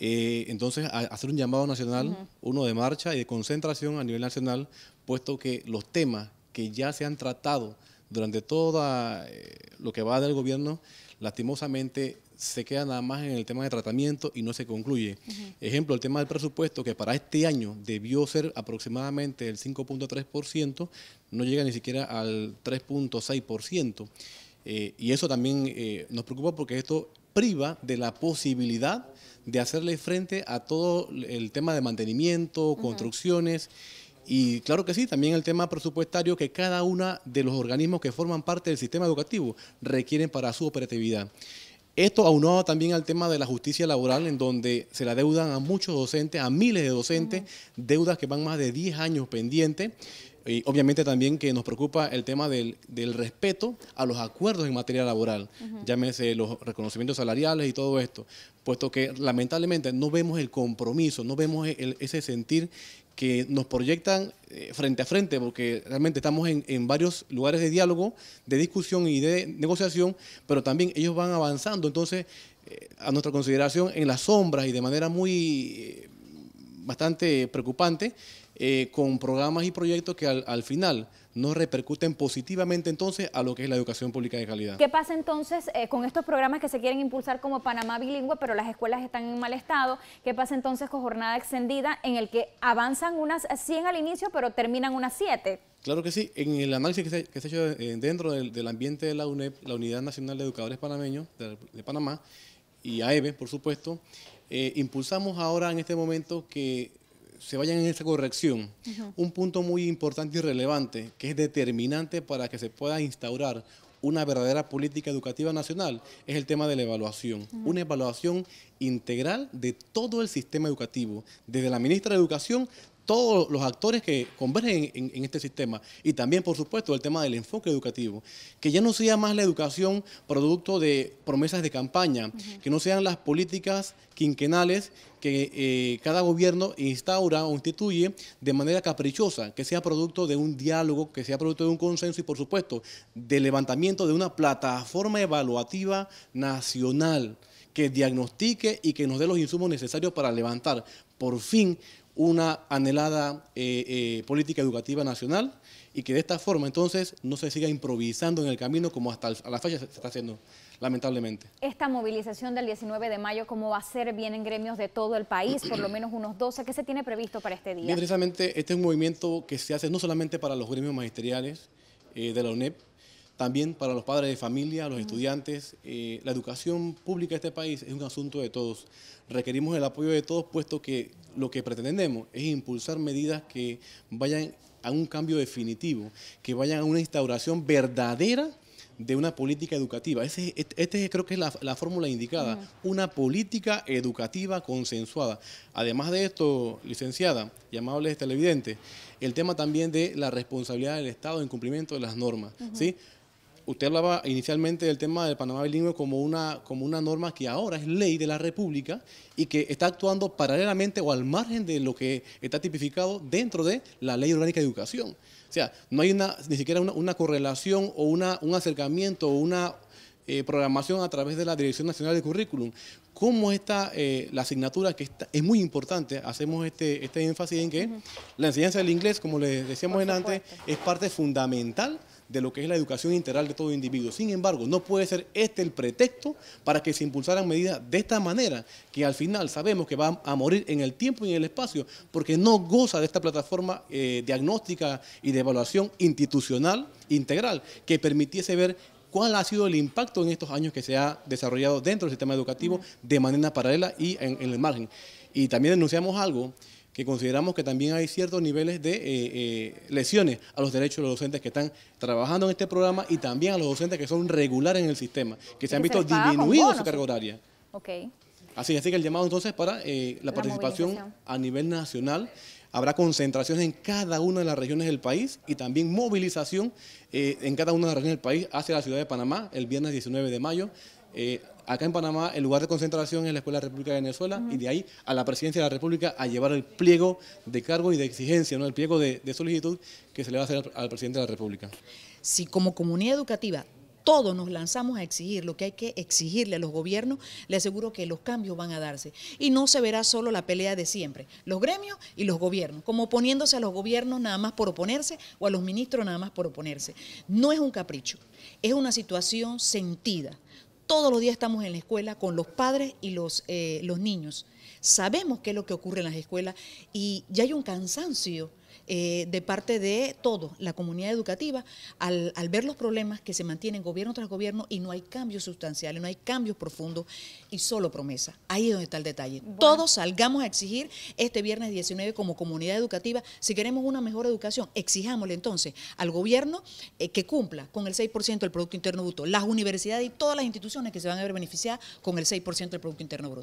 Eh, entonces, hacer un llamado nacional, uno de marcha y de concentración a nivel nacional, puesto que los temas que ya se han tratado durante todo eh, lo que va del gobierno, lastimosamente se queda nada más en el tema de tratamiento y no se concluye. Ejemplo, el tema del presupuesto, que para este año debió ser aproximadamente el 5.3%, no llega ni siquiera al 3.6%. Eh, y eso también eh, nos preocupa porque esto priva de la posibilidad de hacerle frente a todo el tema de mantenimiento, construcciones. Y claro que sí, también el tema presupuestario que cada uno de los organismos que forman parte del sistema educativo requieren para su operatividad. Esto aunado también al tema de la justicia laboral, en donde se la deudan a muchos docentes, a miles de docentes, deudas que van más de 10 años pendientes. Y obviamente también que nos preocupa el tema del, respeto a los acuerdos en materia laboral, llámese los reconocimientos salariales y todo esto, puesto que lamentablemente no vemos el compromiso, no vemos ese sentir que nos proyectan eh, frente a frente, porque realmente estamos en, varios lugares de diálogo, de discusión y de negociación, pero también ellos van avanzando, entonces, eh, a nuestra consideración, en las sombras y de manera muy... Eh, bastante preocupante, eh, con programas y proyectos que al, final no repercuten positivamente entonces a lo que es la educación pública de calidad. ¿Qué pasa entonces eh, con estos programas que se quieren impulsar como Panamá bilingüe, pero las escuelas están en mal estado? ¿Qué pasa entonces con jornada extendida en el que avanzan unas 100 al inicio, pero terminan unas 7? Claro que sí, en el análisis que se, ha hecho eh, dentro del, ambiente de la UNEP, la Unidad Nacional de Educadores Panameños de Panamá, y a Ebe por supuesto, eh, impulsamos ahora en este momento que se vayan en esa corrección. Un punto muy importante y relevante que es determinante para que se pueda instaurar una verdadera política educativa nacional es el tema de la evaluación. Una evaluación integral de todo el sistema educativo, desde la ministra de Educación todos los actores que convergen en, este sistema y también, por supuesto, el tema del enfoque educativo, que ya no sea más la educación producto de promesas de campaña, que no sean las políticas quinquenales que eh, cada gobierno instaura o instituye de manera caprichosa, que sea producto de un diálogo, que sea producto de un consenso y, por supuesto, del levantamiento de una plataforma evaluativa nacional que diagnostique y que nos dé los insumos necesarios para levantar por fin una anhelada eh, eh, política educativa nacional y que de esta forma entonces no se siga improvisando en el camino como hasta la falla se está haciendo, lamentablemente. Esta movilización del 19 de mayo, ¿cómo va a ser? Vienen gremios de todo el país, por lo menos unos 12. ¿Qué se tiene previsto para este día? precisamente este es un movimiento que se hace no solamente para los gremios magisteriales eh, de la UNEP, también para los padres de familia, los estudiantes, eh, la educación pública de este país es un asunto de todos. Requerimos el apoyo de todos, puesto que lo que pretendemos es impulsar medidas que vayan a un cambio definitivo, que vayan a una instauración verdadera de una política educativa. Esta este, este creo que es la, fórmula indicada, una política educativa consensuada. Además de esto, licenciada y amables televidentes, el tema también de la responsabilidad del Estado en cumplimiento de las normas. ¿sí? usted hablaba inicialmente del tema del Panamá bilingüe como una, como una norma que ahora es ley de la República y que está actuando paralelamente o al margen de lo que está tipificado dentro de la Ley Orgánica de Educación. O sea, no hay una, ni siquiera una, correlación o una, un acercamiento o una eh, programación a través de la Dirección Nacional de Currículum. ¿Cómo está eh, la asignatura que es muy importante? Hacemos este, este énfasis en que la enseñanza del inglés, como les decíamos antes, es parte fundamental de lo que es la educación integral de todo individuo. Sin embargo, no puede ser este el pretexto para que se impulsaran medidas de esta manera, que al final sabemos que va a morir en el tiempo y en el espacio, porque no goza de esta plataforma eh, diagnóstica y de evaluación institucional integral que permitiese ver cuál ha sido el impacto en estos años que se ha desarrollado dentro del sistema educativo de manera paralela y en, en el margen. Y también denunciamos algo que consideramos que también hay ciertos niveles de eh, eh, lesiones a los derechos de los docentes que están trabajando en este programa y también a los docentes que son regulares en el sistema, que se han visto disminuidos su carga horaria. Ok. Así, así que el llamado entonces para eh, la, participación a nivel nacional. Habrá concentración en cada una de las regiones del país y también movilización en cada una de las regiones del país hacia la ciudad de Panamá el viernes 19 de mayo. Eh, acá en Panamá el lugar de concentración es la Escuela de la República de Venezuela y de ahí a la Presidencia de la República a llevar el pliego de cargo y de exigencia, ¿no? el pliego de, solicitud que se le va a hacer al, al Presidente de la República. Si como comunidad educativa todos nos lanzamos a exigir lo que hay que exigirle a los gobiernos, le aseguro que los cambios van a darse. Y no se verá solo la pelea de siempre, los gremios y los gobiernos, como oponiéndose a los gobiernos nada más por oponerse o a los ministros nada más por oponerse. No es un capricho, es una situación sentida todos los días estamos en la escuela con los padres y los, eh, los niños. Sabemos qué es lo que ocurre en las escuelas y ya hay un cansancio eh, de parte de todo, la comunidad educativa, al, ver los problemas que se mantienen gobierno tras gobierno y no hay cambios sustanciales, no hay cambios profundos y solo promesa. Ahí es donde está el detalle. Todos salgamos a exigir este viernes 19 como comunidad educativa, si queremos una mejor educación, exijámosle entonces al gobierno eh, que cumpla con el 6% del Producto Interno Bruto, las universidades y todas las instituciones que se van a ver beneficiadas con el 6% del Producto Interno Bruto.